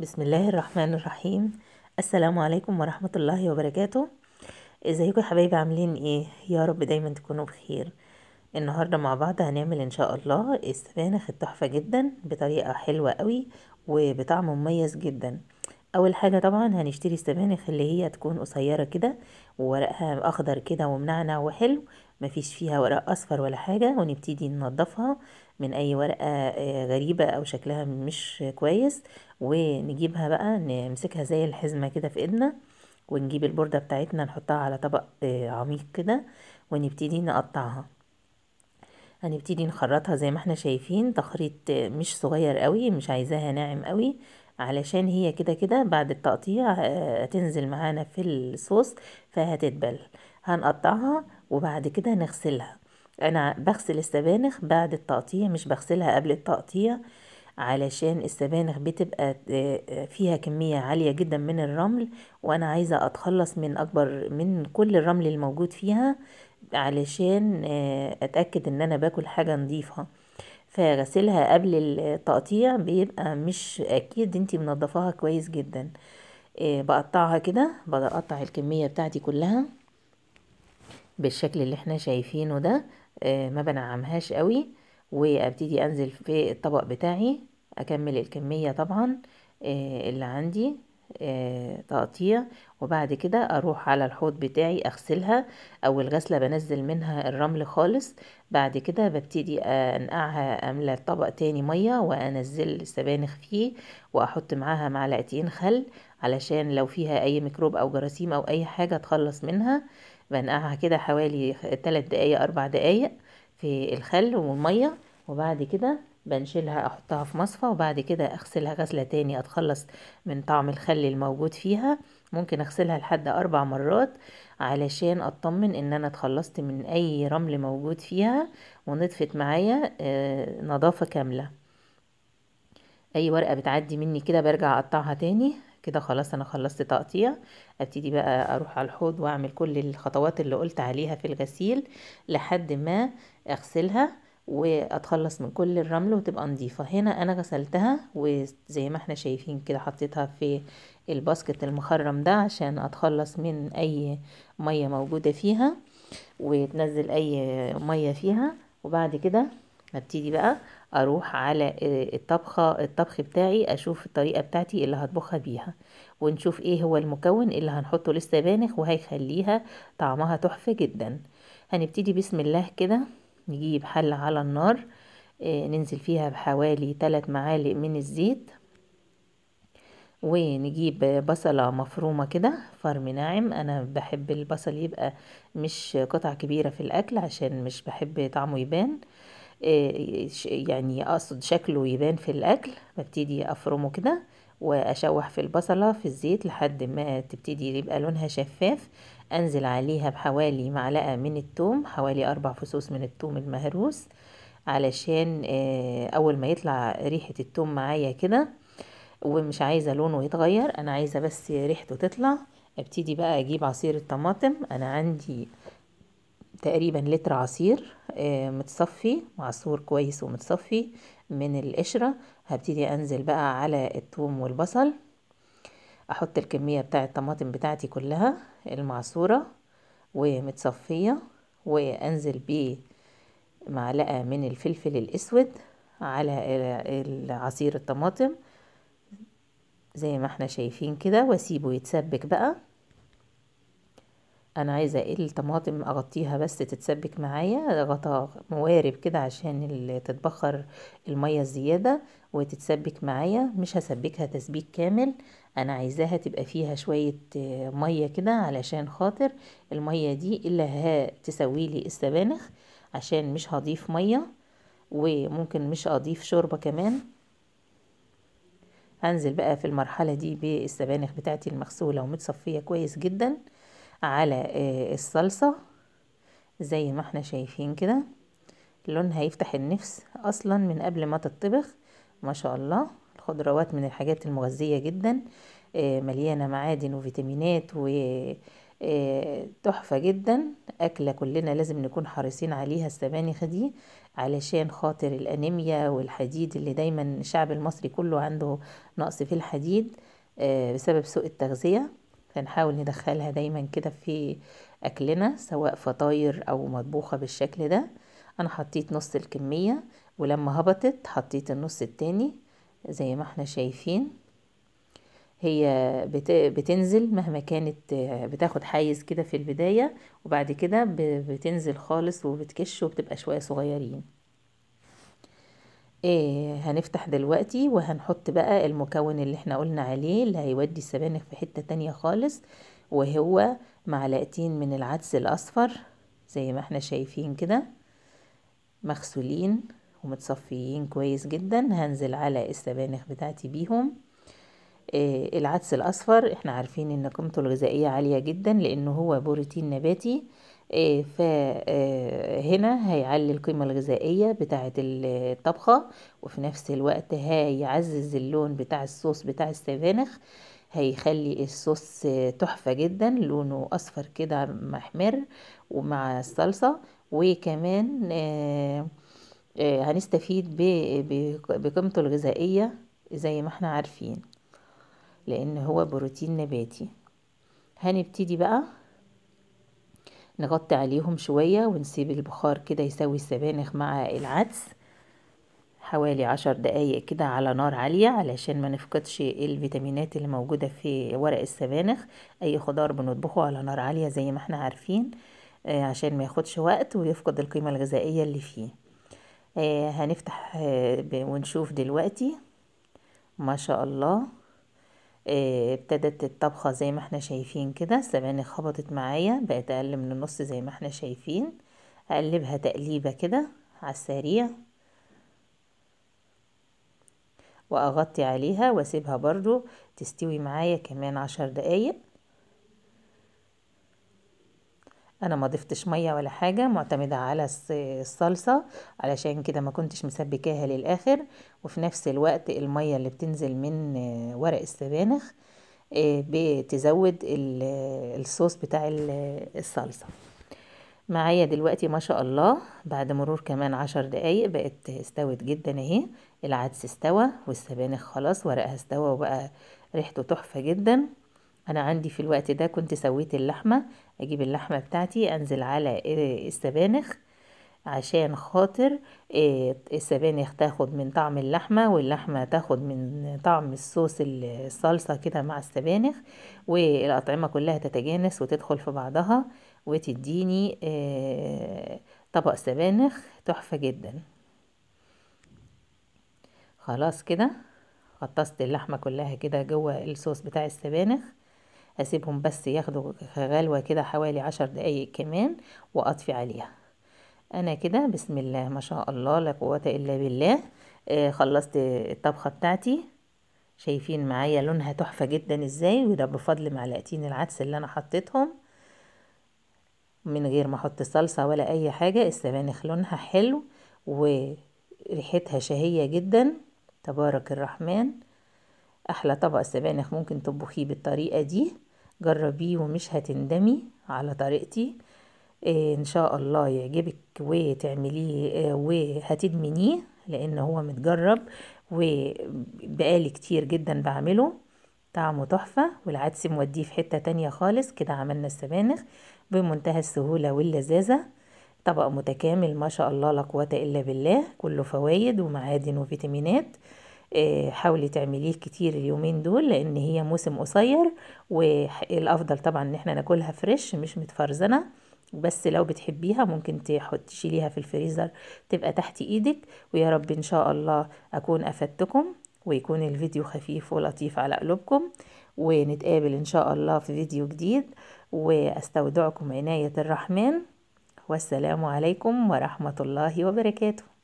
بسم الله الرحمن الرحيم السلام عليكم ورحمة الله وبركاته ازيكم يا حبايبي عاملين ايه يا رب دايما تكونوا بخير النهاردة مع بعض هنعمل ان شاء الله السبانخ التحفة جدا بطريقة حلوة قوي وبطعم مميز جدا اول حاجة طبعا هنشتري السبانخ اللي هي تكون قصيرة كده وورقها اخضر كده ومنعنع وحلو مفيش فيها ورق اصفر ولا حاجة ونبتدي ننضفها من اي ورقة آه، غريبة او شكلها مش كويس ونجيبها بقى نمسكها زي الحزمة كده في ايدنا ونجيب البردة بتاعتنا نحطها على طبق آه، عميق كده ونبتدي نقطعها هنبتدي نخرطها زي ما احنا شايفين تخريط مش صغير قوي مش عايزاها ناعم قوي علشان هي كده كده بعد التقطيع آه، هتنزل معانا في الصوص فهتتبل هنقطعها وبعد كده نغسلها انا بغسل السبانخ بعد التقطيع مش بغسلها قبل التقطيع علشان السبانخ بتبقى آه، فيها كمية عالية جدا من الرمل وانا عايزة اتخلص من اكبر من كل الرمل الموجود فيها علشان آه، اتأكد ان انا باكل حاجة نظيفة فغسلها قبل التقطيع بيبقى مش اكيد انتي منضفاها كويس جدا آه، بقطعها كده بقطع الكمية بتاعتي كلها بالشكل اللي احنا شايفينه ده آه، ما بنعمهاش قوي وابتدي انزل في الطبق بتاعي اكمل الكمية طبعا آه، اللي عندي آه، تقطيع وبعد كده اروح على الحوض بتاعي اغسلها اول غسلة بنزل منها الرمل خالص بعد كده ببتدي انقعها املى الطبق تاني مية وانزل السبانخ فيه واحط معاها معلقتين خل علشان لو فيها اي ميكروب او جراثيم او اي حاجة اتخلص منها بنقعها كده حوالي تلات دقايق أربع دقايق في الخل والمية وبعد كده بنشيلها احطها في مصفى وبعد كده اغسلها غسله تاني اتخلص من طعم الخل الموجود فيها ممكن اغسلها لحد اربع مرات علشان اطمن ان انا اتخلصت من اي رمل موجود فيها ونضفت معايا آه، نظافه كامله اي ورقه بتعدي مني كده برجع اقطعها تاني كده خلاص انا خلصت تقطيع ابتدي بقى اروح على الحوض واعمل كل الخطوات اللي قلت عليها في الغسيل لحد ما اغسلها واتخلص من كل الرمل وتبقى نظيفه هنا انا غسلتها وزي ما احنا شايفين كده حطيتها في الباسكت المخرم ده عشان اتخلص من اي ميه موجوده فيها وتنزل اي ميه فيها وبعد كده ابتدي بقى اروح على آه، الطبخه الطبخ بتاعي اشوف الطريقه بتاعتي اللي هطبخها بيها ونشوف ايه هو المكون اللي هنحطه للسبانخ وهيخليها طعمها تحفه جدا هنبتدي بسم الله كده نجيب حله على النار آه، ننزل فيها بحوالي 3 معالق من الزيت ونجيب بصلة مفرومة كده فرم ناعم أنا بحب البصل يبقى مش قطع كبيرة في الأكل عشان مش بحب طعمه يبان آه، يعني اقصد شكله يبان في الاكل ببتدي افرمه كده واشوح في البصلة في الزيت لحد ما تبتدي يبقى لونها شفاف انزل عليها بحوالي معلقة من التوم حوالي اربع فصوص من التوم المهروس علشان آه، اول ما يطلع ريحة التوم معايا كده ومش عايزة لونه يتغير انا عايزة بس ريحته تطلع ابتدي بقى اجيب عصير الطماطم انا عندي تقريبا لتر عصير آه، متصفي معصور كويس ومتصفي من القشرة هبتدي انزل بقى على الثوم والبصل احط الكمية بتاع الطماطم بتاعتي كلها المعصورة ومتصفية وانزل بمعلقة من الفلفل الاسود على العصير الطماطم زي ما احنا شايفين كده واسيبه يتسبك بقى انا عايزه الطماطم اغطيها بس تتسبك معايا غطاء موارب كده عشان تتبخر الميه الزياده وتتسبك معايا مش هسبكها تسبيك كامل انا عايزاها تبقى فيها شويه ميه كده علشان خاطر الميه دي اللي هتسوي لي السبانخ عشان مش هضيف ميه وممكن مش اضيف شوربه كمان هنزل بقى في المرحله دي بالسبانخ بتاعتي المغسوله ومتصفيه كويس جدا على آه، الصلصة زي ما احنا شايفين كده لونها هيفتح النفس اصلا من قبل ما تطبخ ما شاء الله الخضروات من الحاجات المغذية جدا آه، مليانة معادن وفيتامينات وتحفة آه، جدا أكلة كلنا لازم نكون حريصين عليها السبانخ دي علشان خاطر الأنيميا والحديد اللي دايما الشعب المصري كله عنده نقص في الحديد بسبب سوء التغذية فنحاول ندخلها دايما كده في اكلنا سواء فطاير او مطبوخه بالشكل ده انا حطيت نص الكميه ولما هبطت حطيت النص التاني زي ما احنا شايفين هي بتنزل مهما كانت بتاخد حيز كده في البدايه وبعد كده بتنزل خالص وبتكش وبتبقى شويه صغيرين إيه هنفتح دلوقتي وهنحط بقى المكون اللي احنا قلنا عليه اللي هيودي السبانخ في حتة تانية خالص وهو معلقتين من العدس الأصفر زي ما احنا شايفين كده مغسولين ومتصفيين كويس جدا هنزل على السبانخ بتاعتي بيهم إيه العدس الأصفر احنا عارفين ان قيمته الغذائية عالية جدا لأنه هو بروتين نباتي إيه، فهنا آه، هيعلي القيمة الغذائية بتاعة الطبخة وفي نفس الوقت هيعزز اللون بتاع الصوص بتاع السبانخ هيخلي الصوص تحفة جدا لونه أصفر كده محمر ومع الصلصة وكمان آه، آه، هنستفيد بقيمته الغذائية زي ما احنا عارفين لأن هو بروتين نباتي هنبتدي بقى نغطي عليهم شوية ونسيب البخار كده يسوي السبانخ مع العدس حوالي عشر دقايق كده على نار عالية علشان ما نفقدش الفيتامينات اللي موجودة في ورق السبانخ أي خضار بنطبخه على نار عالية زي ما احنا عارفين آه، عشان ما ياخدش وقت ويفقد القيمة الغذائية اللي فيه آه، هنفتح آه، ونشوف دلوقتي ما شاء الله آه، ابتدت الطبخة زي ما احنا شايفين كده السبانخ خبطت معايا بقت اقل من النص زي ما احنا شايفين اقلبها تقليبة كده على السريع واغطي عليها واسيبها برضو تستوي معايا كمان عشر دقايق انا ما ضفتش ميه ولا حاجه معتمده على الصلصه علشان كده ما كنتش مسبكاها للاخر وفي نفس الوقت الميه اللي بتنزل من ورق السبانخ آه، بتزود الصوص بتاع الصلصه معايا دلوقتي ما شاء الله بعد مرور كمان عشر دقايق بقت استوت جدا اهي العدس استوى والسبانخ خلاص ورقها استوى وبقى ريحته تحفه جدا انا عندي في الوقت ده كنت سويت اللحمة اجيب اللحمة بتاعتي انزل على آه، السبانخ عشان خاطر آه، السبانخ تاخد من طعم اللحمة واللحمة تاخد من طعم الصوص الصلصة كده مع السبانخ والأطعمة كلها تتجانس وتدخل في بعضها وتديني آه، طبق سبانخ تحفة جدا خلاص كده غطست اللحمة كلها كده جوه الصوص بتاع السبانخ هسيبهم بس ياخدوا غلوة كده حوالي عشر دقايق كمان وأطفي عليها أنا كده بسم الله ما شاء الله لا قوة إلا بالله آه خلصت الطبخة بتاعتي شايفين معايا لونها تحفة جدا ازاي وده بفضل معلقتين العدس اللي أنا حطيتهم من غير ما احط صلصة ولا اي حاجة السبانخ لونها حلو وريحتها شهية جدا تبارك الرحمن احلى طبق سبانخ ممكن تطبخيه بالطريقة دي جربيه ومش هتندمي على طريقتي آه، ان شاء الله يعجبك وتعمليه آه، وهتدمنيه لان هو متجرب وبقالي كتير جدا بعمله طعمه تحفة والعدس موديه في حتة تانية خالص كده عملنا السبانخ بمنتهى السهولة واللذاذة طبق متكامل ما شاء الله لا قوة إلا بالله كله فوايد ومعادن وفيتامينات آه، حاولي تعمليه كتير اليومين دول لان هي موسم قصير والافضل طبعا ان احنا ناكلها فريش مش متفرزنه بس لو بتحبيها ممكن تشيليها في الفريزر تبقى تحت ايدك ويا رب ان شاء الله اكون افدتكم ويكون الفيديو خفيف ولطيف على قلوبكم ونتقابل ان شاء الله في فيديو جديد واستودعكم عناية الرحمن والسلام عليكم ورحمة الله وبركاته